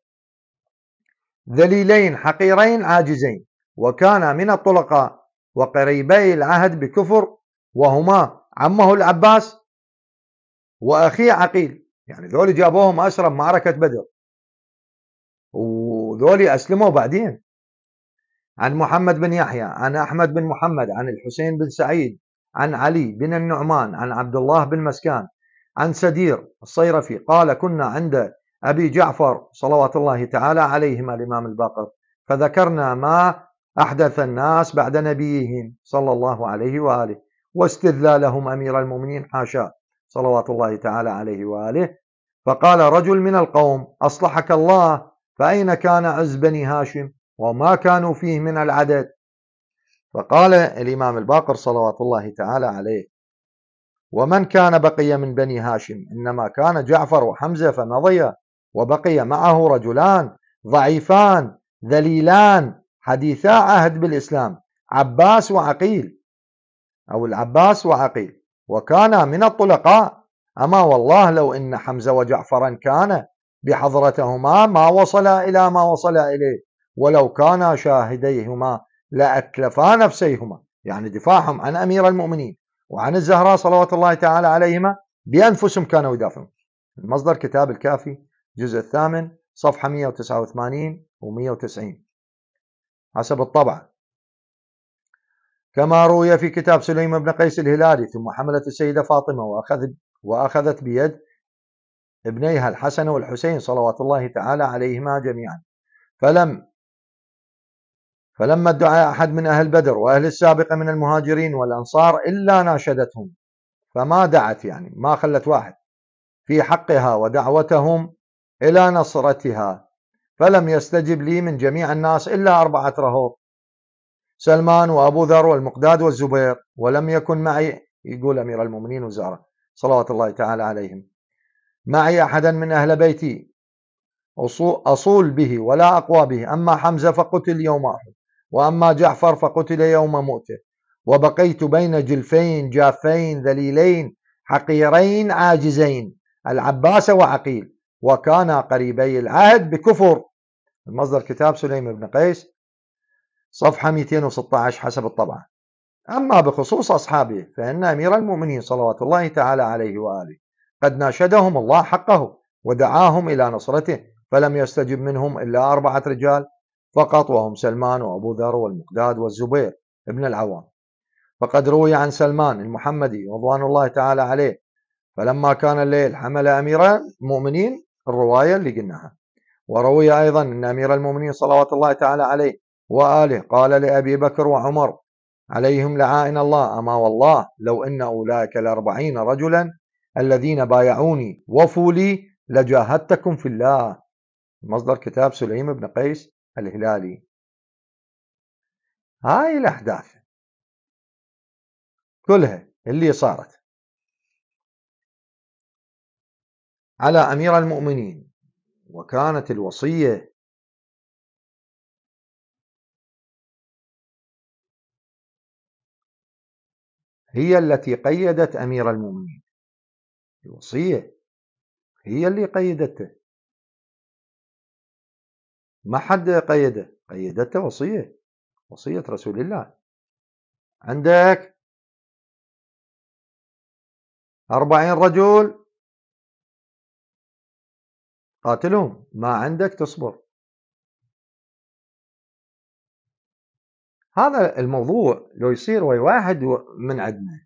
ذليلين حقيرين عاجزين وكان من الطلقاء وقريبي العهد بكفر وهما عمه العباس وأخيه عقيل يعني ذول جابوهم أسرى بمعركة بدر وذول أسلموا بعدين عن محمد بن يحيى عن أحمد بن محمد عن الحسين بن سعيد عن علي بن النعمان عن عبد الله بن مسكان عن سدير الصيرفي قال كنا عند أبي جعفر صلوات الله تعالى عليهما الإمام الباقر فذكرنا ما أحدث الناس بعد نبيهم صلى الله عليه وآله واستذلالهم أمير المؤمنين حاشا صلوات الله تعالى عليه وآله فقال رجل من القوم أصلحك الله فأين كان عز بني هاشم وما كانوا فيه من العدد فقال الإمام الباقر صلوات الله تعالى عليه ومن كان بقي من بني هاشم إنما كان جعفر وحمزة فمضي وبقي معه رجلان ضعيفان ذليلان حديثا عهد بالإسلام عباس وعقيل أو العباس وعقيل وكانا من الطلقاء أما والله لو إن حمزة وجعفرا كان بحضرتهما ما وصل إلى ما وصل إليه ولو كانا شاهديهما لأتلفا نفسيهما يعني دفاعهم عن أمير المؤمنين وعن الزهراء صلوات الله تعالى عليهما بأنفسهم كانوا يدافعون المصدر كتاب الكافي الجزء الثامن صفحة 189 و 190 حسب الطبعة كما روي في كتاب سليم بن قيس الهلالي ثم حملت السيدة فاطمة وأخذ وأخذت بيد ابنيها الحسن والحسين صلوات الله تعالى عليهما جميعا فلم فلما ادعى أحد من أهل بدر وأهل السابقة من المهاجرين والأنصار إلا ناشدتهم فما دعت يعني ما خلت واحد في حقها ودعوتهم إلى نصرتها فلم يستجب لي من جميع الناس إلا أربعة رهط سلمان وأبو ذر والمقداد والزبير ولم يكن معي يقول أمير المؤمنين وزاره صلوات الله تعالى عليهم معي أحدا من أهل بيتي أصول به ولا أقوى به أما حمزة فقتل يوم أحد وأما جعفر فقتل يوم مؤته وبقيت بين جلفين جافين ذليلين حقيرين عاجزين العباس وعقيل وكانا قريبي العهد بكفر المصدر كتاب سليم بن قيس صفحة 216 حسب الطبعة أما بخصوص أصحابه فإن أمير المؤمنين صلوات الله تعالى عليه وآله قد ناشدهم الله حقه ودعاهم إلى نصرته فلم يستجب منهم إلا أربعة رجال فقط وهم سلمان وأبو ذر والمقداد والزبير ابن العوام فقد روي عن سلمان المحمدي رضوان الله تعالى عليه فلما كان الليل حمل أمير المؤمنين الرواية اللي قلناها وروي أيضا أن أمير المؤمنين صلوات الله تعالى عليه وآله قال لأبي بكر وعمر عليهم لعائن الله أما والله لو أن أولئك الأربعين رجلا الذين بايعوني وفوا لي لجاهدتكم في الله مصدر كتاب سليم بن قيس الهلالي هاي الأحداث كلها اللي صارت على أمير المؤمنين وكانت الوصية هي التي قيدت أمير المؤمنين الوصية هي اللي قيدته ما حد قيده قيدته وصية وصية رسول الله عندك أربعين رجل قاتلهم ما عندك تصبر هذا الموضوع لو يصير ويا واحد من عندنا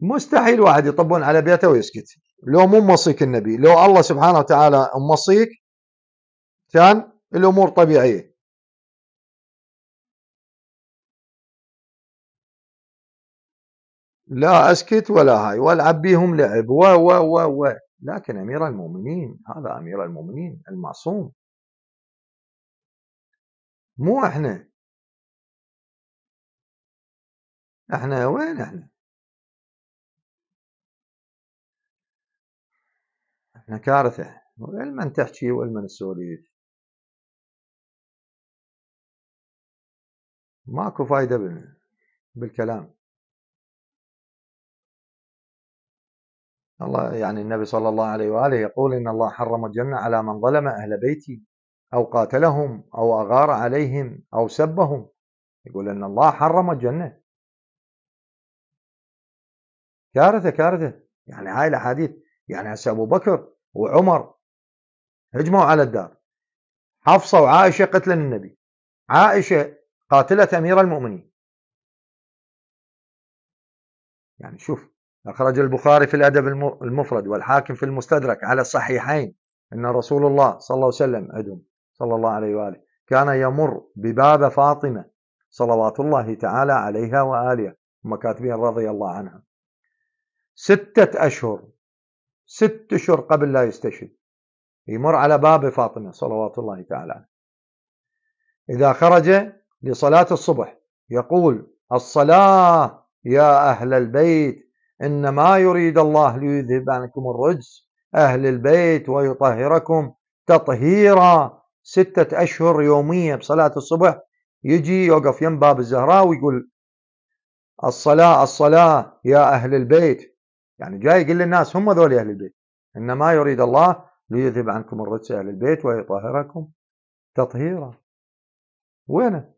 مستحيل واحد يطبون على بيته ويسكت لو مو موصيك النبي لو الله سبحانه وتعالى موصيك كان الامور طبيعيه لا اسكت ولا هاي والعب بيهم لعب و و و و لكن امير المؤمنين هذا امير المؤمنين المعصوم مو احنا احنا وين احنا احنا كارثة وين من تحكي وين من السوليف ماكو فايدة بالكلام الله يعني النبي صلى الله عليه وآله يقول إن الله حرم الجنة على من ظلم أهل بيتي أو قاتلهم أو أغار عليهم أو سبهم يقول أن الله حرم الجنة كارثة كارثة يعني هاي الأحاديث يعني هسه أبو بكر وعمر هجموا على الدار حفصة وعائشة قتلا النبي عائشة قاتلة أمير المؤمنين يعني شوف أخرج البخاري في الأدب المفرد والحاكم في المستدرك على الصحيحين أن رسول الله صلى الله عليه وسلم عندهم صلى الله عليه وآله كان يمر بباب فاطمة صلوات الله تعالى عليها وآلها هم كاتبين رضي الله عنها ستة أشهر ست أشهر قبل لا يستشهد يمر على باب فاطمة صلوات الله تعالى إذا خرج لصلاة الصبح يقول الصلاة يا أهل البيت إنما يريد الله ليذهب عنكم الرجس أهل البيت ويطهركم تطهيرا ستة أشهر يومية بصلاة الصبح يجي يوقف يم باب الزهراء ويقول الصلاة الصلاة يا أهل البيت يعني جاي يقول للناس هم ذول أهل البيت إنما يريد الله ليذهب عنكم الرجس أهل البيت ويطهركم تطهيرا وينه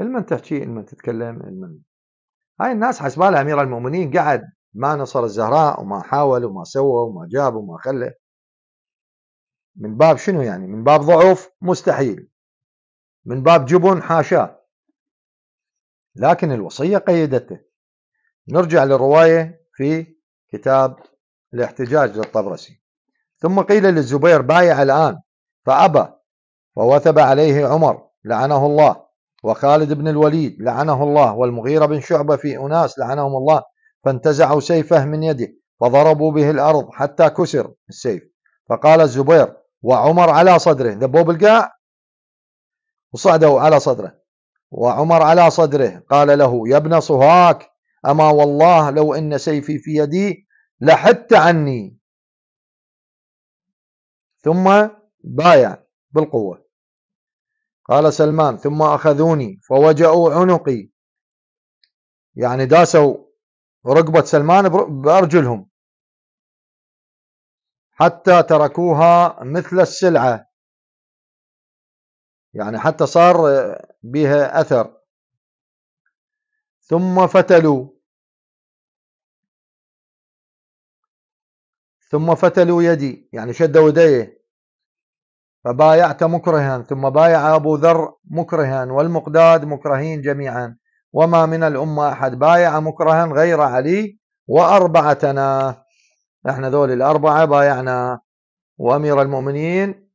المن تحكي المن تتكلم المن هاي الناس حسبالها أمير المؤمنين قعد ما نصر الزهراء وما حاول وما سوى وما جاب وما خلى من باب شنو يعني من باب ضعف مستحيل من باب جبن حاشاه لكن الوصية قيدته نرجع للرواية في كتاب الاحتجاج للطبرسي ثم قيل للزبير بايع الآن فأبى ووثب عليه عمر لعنه الله وخالد بن الوليد لعنه الله والمغيرة بن شعبة في أناس لعنهم الله فانتزعوا سيفه من يده فضربوا به الأرض حتى كسر السيف فقال الزبير وعمر على صدره ذبوا بالقاع وصعدوا على صدره وعمر على صدره قال له يا ابن صهاك أما والله لو إن سيفي في يدي لحت عني ثم بايع بالقوة قال سلمان ثم أخذوني فوجعوا عنقي يعني داسوا رقبة سلمان بأرجلهم حتى تركوها مثل السلعة يعني حتى صار بها أثر ثم فتلوا ثم فتلوا يدي يعني شدوا يديه فبايعت مكرها ثم بايع أبو ذر مكرها والمقداد مكرهين جميعا وما من الأمة أحد بايع مكرها غير علي وأربعتنا احنا ذول الاربعه بايعنا وامير المؤمنين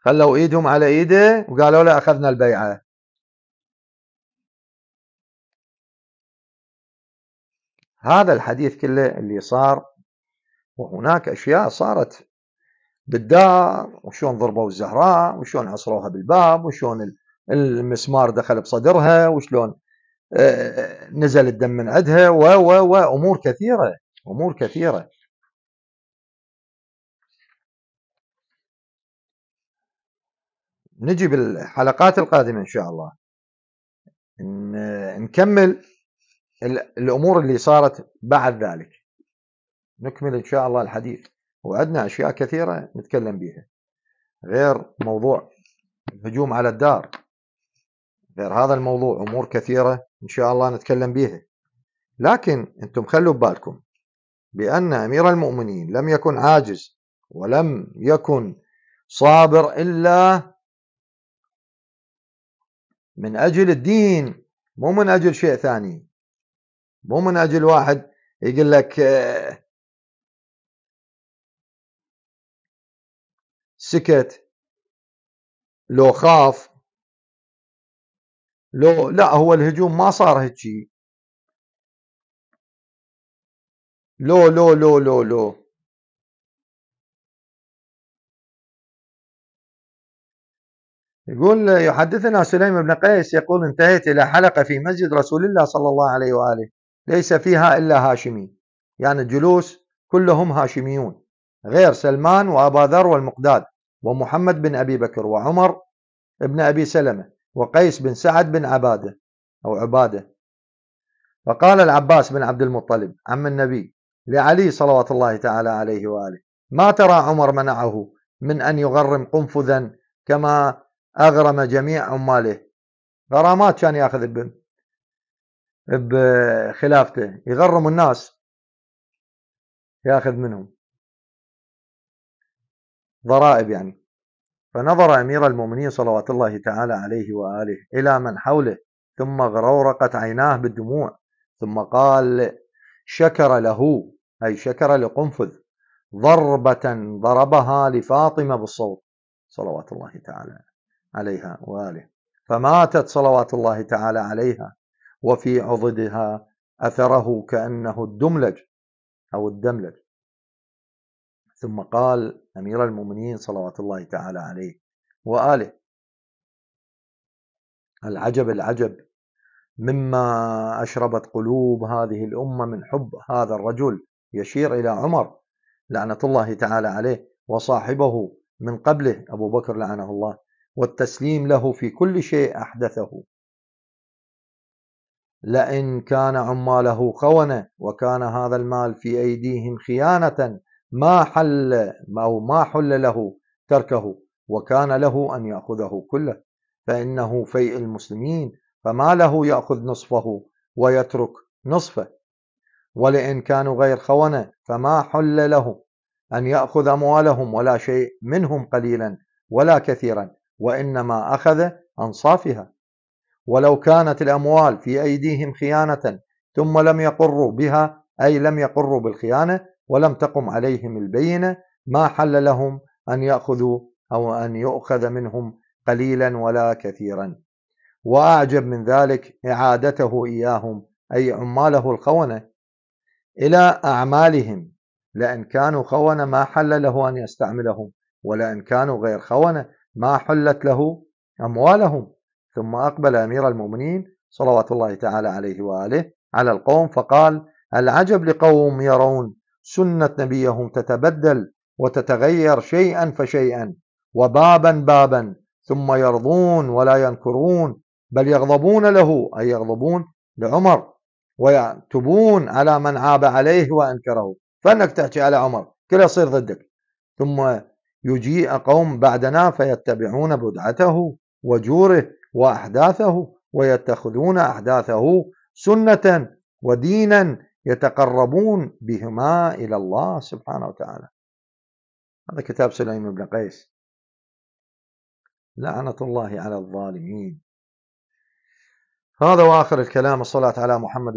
خلوا ايدهم على ايده وقالوا له اخذنا البيعه هذا الحديث كله اللي صار وهناك اشياء صارت بالدار وشون ضربوا الزهراء وشون عصروها بالباب وشون المسمار دخل بصدرها وشلون آه، نزل الدم من عندها و و وامور كثيره امور كثيره نجي بالحلقات القادمه ان شاء الله نكمل الامور اللي صارت بعد ذلك نكمل ان شاء الله الحديث وعندنا اشياء كثيره نتكلم بها غير موضوع الهجوم على الدار غير هذا الموضوع امور كثيره ان شاء الله نتكلم بها لكن انتم خلوا ببالكم بان امير المؤمنين لم يكن عاجز ولم يكن صابر الا من أجل الدين مو من أجل شيء ثاني مو من أجل واحد يقول لك آه، سكت لو خاف لو لا هو الهجوم ما صار هيجي لو لو لو لو لو يقول يحدثنا سليم بن قيس يقول انتهيت إلى حلقة في مسجد رسول الله صلى الله عليه وآله ليس فيها إلا هاشمي يعني الجلوس كلهم هاشميون غير سلمان وأبا ذر والمقداد ومحمد بن أبي بكر وعمر بن أبي سلمة وقيس بن سعد بن عبادة أو عبادة فقال العباس بن عبد المطلب عم النبي لعلي صلوات الله تعالى عليه وآله ما ترى عمر منعه من أن يغرم قنفذا كما أغرم جميع عماله غرامات كان ياخذ بخلافته يغرم الناس ياخذ منهم ضرائب يعني فنظر أمير المؤمنين صلوات الله تعالى عليه وآله إلى من حوله ثم غرورقت عيناه بالدموع ثم قال شكر له أي شكر لقنفذ ضربة ضربها لفاطمة بالصوت صلوات الله تعالى عليها وآله فماتت صلوات الله تعالى عليها وفي عضدها أثره كأنه الدملج أو الدملج ثم قال أمير المؤمنين صلوات الله تعالى عليه وآله العجب العجب مما أشربت قلوب هذه الأمة من حب هذا الرجل يشير إلى عمر لعنة الله تعالى عليه وصاحبه من قبله أبو بكر لعنه الله والتسليم له في كل شيء أحدثه لئن كان عماله خونة وكان هذا المال في أيديهم خيانة ما حل أو ما حل له تركه وكان له أن يأخذه كله فإنه فيء المسلمين فما له يأخذ نصفه ويترك نصفه ولئن كانوا غير خونة فما حل له أن يأخذ أموالهم ولا شيء منهم قليلا ولا كثيرا وإنما أخذ أنصافها ولو كانت الأموال في أيديهم خيانة ثم لم يقروا بها أي لم يقروا بالخيانة ولم تقم عليهم البينة ما حل لهم أن يأخذوا أو أن يؤخذ منهم قليلا ولا كثيرا وأعجب من ذلك إعادته إياهم أي عماله الخونة إلى أعمالهم لأن كانوا خونة ما حل له أن يستعملهم ولأن كانوا غير خونة ما حلت له أموالهم ثم أقبل أمير المؤمنين صلوات الله تعالى عليه وآله على القوم فقال العجب لقوم يرون سنة نبيهم تتبدل وتتغير شيئا فشيئا وبابا بابا ثم يرضون ولا ينكرون بل يغضبون له أي يغضبون لعمر ويعتبون على من عاب عليه وأنكره فأنك تحكي على عمر كله يصير ضدك ثم يجيء قوم بعدنا فيتبعون بدعته وجوره وأحداثه ويتخذون أحداثه سنة ودينا يتقربون بهما إلى الله سبحانه وتعالى هذا كتاب سليم بن قيس لعنة الله على الظالمين هذا وآخر الكلام الصلاة على محمد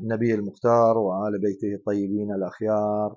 النبي المختار وآل بيته الطيبين الأخيار